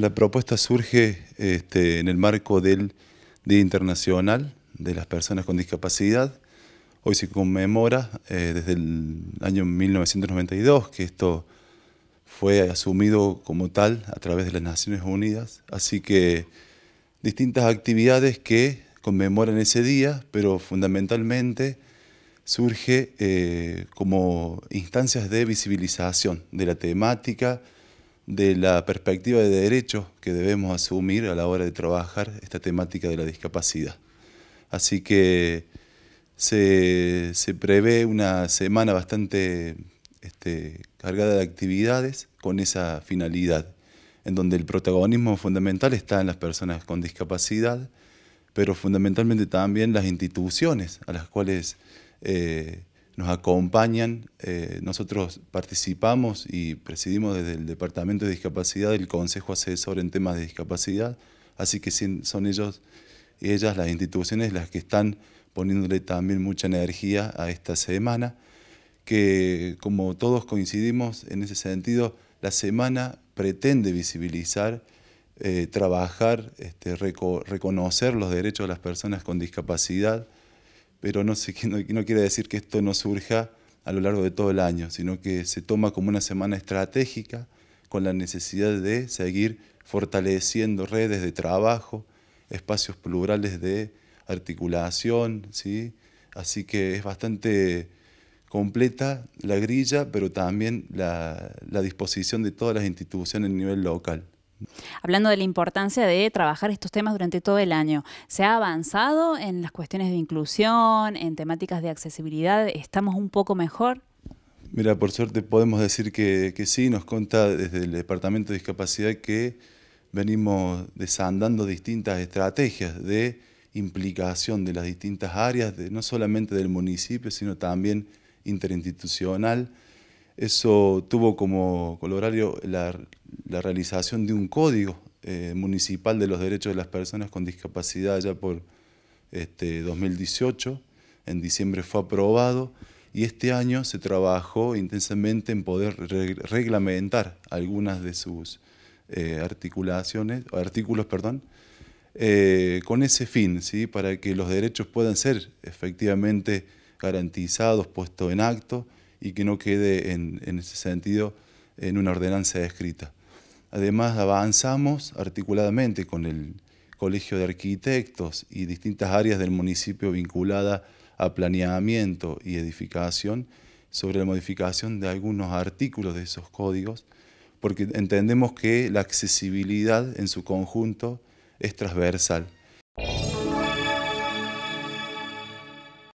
La propuesta surge este, en el marco del Día Internacional de las Personas con Discapacidad. Hoy se conmemora eh, desde el año 1992 que esto fue asumido como tal a través de las Naciones Unidas. Así que distintas actividades que conmemoran ese día, pero fundamentalmente surge eh, como instancias de visibilización de la temática, de la perspectiva de derechos que debemos asumir a la hora de trabajar esta temática de la discapacidad. Así que se, prevé una semana bastante este, cargada de actividades con esa finalidad, en donde el protagonismo fundamental está en las personas con discapacidad, pero fundamentalmente también las instituciones a las cuales eh, nos acompañan. Eh, nosotros participamos y presidimos desde el Departamento de Discapacidad el Consejo Asesor en temas de discapacidad, así que son ellos y ellas las instituciones las que están poniéndole también mucha energía a esta semana, que como todos coincidimos en ese sentido, la semana pretende visibilizar, eh, trabajar, este, reconocer los derechos de las personas con discapacidad, pero no, sé, no quiere decir que esto no surja a lo largo de todo el año, sino que se toma como una semana estratégica con la necesidad de seguir fortaleciendo redes de trabajo, espacios plurales de articulación, ¿sí? Así que es bastante completa la grilla, pero también la disposición de todas las instituciones a nivel local. Hablando de la importancia de trabajar estos temas durante todo el año, ¿se ha avanzado en las cuestiones de inclusión, en temáticas de accesibilidad? ¿Estamos un poco mejor? Mira, por suerte podemos decir que, sí, nos cuenta desde el Departamento de Discapacidad que venimos desandando distintas estrategias de implicación de las distintas áreas, no solamente del municipio, sino también interinstitucional. Eso tuvo como colorario la, realización de un código eh, municipal de los derechos de las personas con discapacidad ya por este, 2018. En diciembre fue aprobado y este año se trabajó intensamente en poder reglamentar algunas de sus eh, articulaciones, artículos, eh, con ese fin, ¿sí? para que los derechos puedan ser efectivamente garantizados, puestos en acto y que no quede en, ese sentido en una ordenanza escrita. Además, avanzamos articuladamente con el Colegio de Arquitectos y distintas áreas del municipio vinculadas a planeamiento y edificación sobre la modificación de algunos artículos de esos códigos, porque entendemos que la accesibilidad en su conjunto es transversal.